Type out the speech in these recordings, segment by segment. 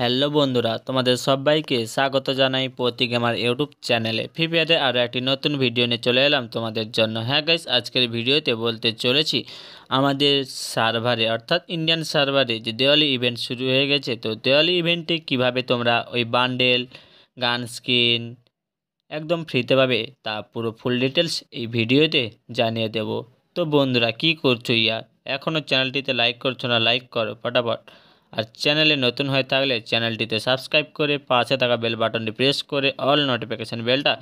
hello বন্ধুরা তোমাদের সবাইকে স্বাগত জানাই প্রতীক আমার ইউটিউব চ্যানেলে ফ্রি ফায়ারে আরও একটি নতুন ভিডিও নিয়ে চলে এলাম তোমাদের জন্য হ্যাঁ গাইস আজকের ভিডিওতে বলতে চলেছি আমাদের সার্ভারে অর্থাৎ ইন্ডিয়ান সার্ভারে যে দেওয়ালি ইভেন্ট শুরু হয়ে গেছে তো দেওয়ালি ইভেন্টে কিভাবে তোমরা ওই বান্ডেল গান স্কিন একদম ফ্রিতে পাবে তা পুরো ফুল ডিটেলস এই ভিডিওতে জানিয়ে দেব তো বন্ধুরা কি করছো ইয়ার এখনও চ্যানেলটিতে লাইক করছো না লাইক করো ফটাফট আর চ্যানেলে নতুন হয়ে থাকলে চ্যানেলটিতে সাবস্ক্রাইব করে পাশে থাকা বেল বাটনটি প্রেস করে অল নোটিফিকেশান বেলটা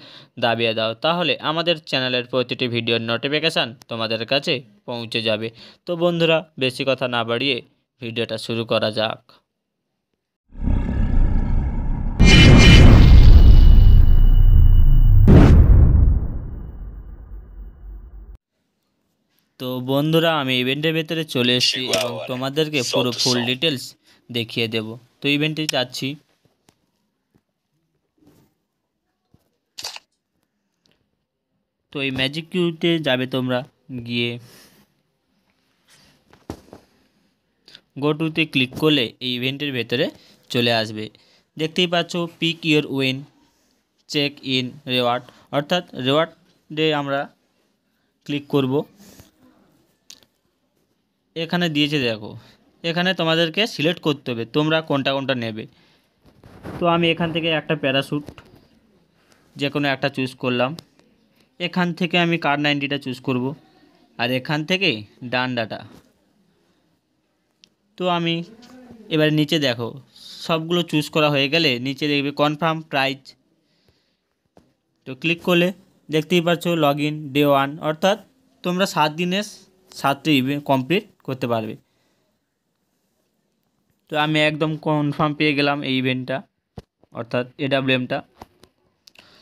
দাবিয়ে দাও তাহলে আমাদের চ্যানেলের প্রতিটি ভিডিওর নোটিফিকেশান তোমাদের কাছে পৌঁছে যাবে তো বন্ধুরা বেশি কথা না বাড়িয়ে ভিডিওটা শুরু করা যাক তো বন্ধুরা আমি ইভেন্টের ভেতরে চলে এসেছি এবং তোমাদেরকে পুরো ফুল ডিটেলস দেখিয়ে দেব তো ইভেন্টে যাচ্ছি তো এই ম্যাজিক কিউতে যাবে তোমরা গিয়ে গো টুতে ক্লিক করলে এই ইভেন্টের ভেতরে চলে আসবে দেখতেই পাচ্ছ pick your win check in reward অর্থাৎ রেওয়ার্ডে আমরা ক্লিক করব এখানে দিয়েছে দেখো এখানে তোমাদেরকে সিলেক্ট করতে হবে তোমরা কোনটা কোনটা নেবে তো আমি এখান থেকে একটা প্যারাশুট যে কোনো একটা চুজ করলাম এখান থেকে আমি কার নাইনটিটা চুজ করব আর এখান থেকে ডান্ডাটা তো আমি এবারে নিচে দেখো সবগুলো চুজ করা হয়ে গেলে নিচে দেখবে কনফার্ম প্রাইজ তো ক্লিক করলে দেখতেই পাচ্ছ লগ ইন ডে ওয়ান অর্থাৎ তোমরা সাত দিনের সাতটি ইভেন্ট কমপ্লিট করতে পারবে তো আমি একদম কনফার্ম পেয়ে গেলাম এই ইভেন্টটা অর্থাৎ এডাব্লিউএমটা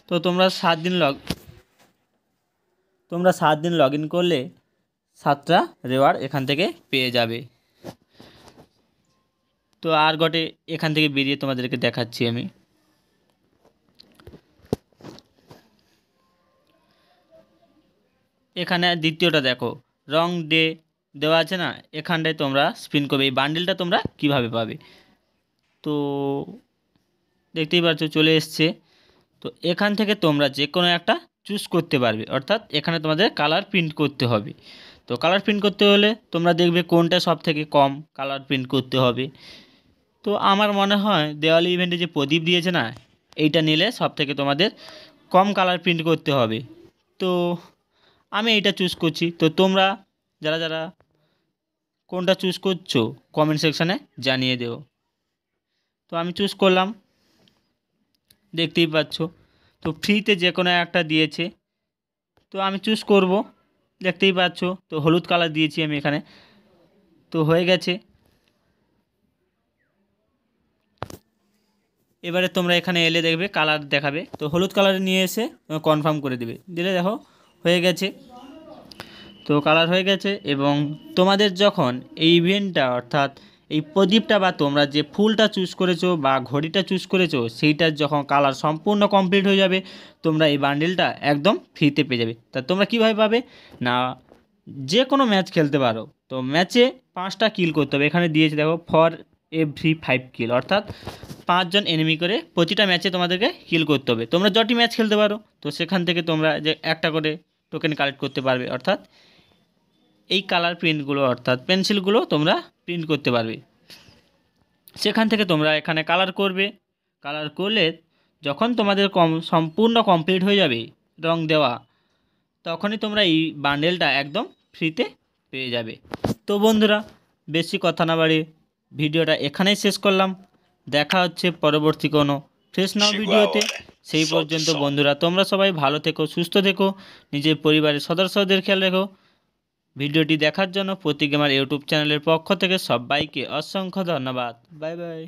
তো তোমরা সাত দিন লগ তোমরা সাত দিন লগ ইন করলে সাতটা রেওয়ার্ড এখান থেকে পেয়ে যাবে তো আর গটে এখান থেকে বেরিয়ে তোমাদেরকে দেখাচ্ছি আমি এখানে দ্বিতীয়টা দেখো রং ডে দেওয়া আছে না এখানটায় তোমরা স্পিন করবে এই বান্ডেলটা তোমরা কিভাবে পাবে তো দেখতেই পাচ্ছ চলে এসছে তো এখান থেকে তোমরা যে কোনো একটা চুজ করতে পারবে অর্থাৎ এখানে তোমাদের কালার প্রিন্ট করতে হবে তো কালার প্রিন্ট করতে হলে তোমরা দেখবে কোনটা সব থেকে কম কালার প্রিন্ট করতে হবে তো আমার মনে হয় দেওয়ালি ইভেন্টে যে প্রদীপ দিয়েছে না এইটা নিলে সব থেকে তোমাদের কম কালার প্রিন্ট করতে হবে তো আমি এইটা চুজ করছি তো তোমরা যারা যারা কোনটা চুজ করছো কমেন্ট সেকশানে জানিয়ে দেও তো আমি চুজ করলাম দেখতেই পাচ্ছ তো ফ্রিতে যে কোনো একটা দিয়েছে তো আমি চুজ করব দেখতেই পাচ্ছ তো হলুদ কালার দিয়েছি আমি এখানে তো হয়ে গেছে এবারে তোমরা এখানে এলে দেখবে কালার দেখাবে তো হলুদ কালার নিয়ে এসে কনফার্ম করে দেবে দিলে দেখো হয়ে গেছে তো কালার হয়ে গেছে এবং তোমাদের যখন এই ইভেন্টটা অর্থাৎ এই প্রদীপটা বা তোমরা যে ফুলটা চুজ করেছো বা ঘড়িটা চুজ করেছো সেইটার যখন কালার সম্পূর্ণ কমপ্লিট হয়ে যাবে তোমরা এই বান্ডেলটা একদম ফ্রিতে পেয়ে যাবে তা তোমরা কীভাবে পাবে না যে কোনো ম্যাচ খেলতে পারো তো ম্যাচে পাঁচটা কিল করতে হবে এখানে দিয়েছে দেখো ফর এভরি ফাইভ কিল অর্থাৎ পাঁচজন এনিমি করে প্রতিটা ম্যাচে তোমাদেরকে কিল করতে হবে তোমরা যটি ম্যাচ খেলতে পারো তো সেখান থেকে তোমরা যে একটা করে টোকেন কালেক্ট করতে পারবে অর্থাৎ এই কালার প্রিন্টগুলো অর্থাৎ পেন্সিলগুলো তোমরা প্রিন্ট করতে পারবে সেখান থেকে তোমরা এখানে কালার করবে কালার করলে যখন তোমাদের কম সম্পূর্ণ কমপ্লিট হয়ে যাবে রং দেওয়া তখনই তোমরা এই বান্ডেলটা একদম ফ্রিতে পেয়ে যাবে তো বন্ধুরা বেশি কথা না বাড়ি ভিডিওটা এখানেই শেষ করলাম দেখা হচ্ছে পরবর্তী কোনো ফ্রেশ নাও ভিডিওতে সেই পর্যন্ত বন্ধুরা তোমরা সবাই ভালো থেকো সুস্থ থেকো নিজের পরিবারের সদস্যদের খেয়াল রেখো ভিডিওটি দেখার জন্য প্রতি আমার ইউটিউব চ্যানেলের পক্ষ থেকে সবাইকে অসংখ্য ধন্যবাদ বাই বাই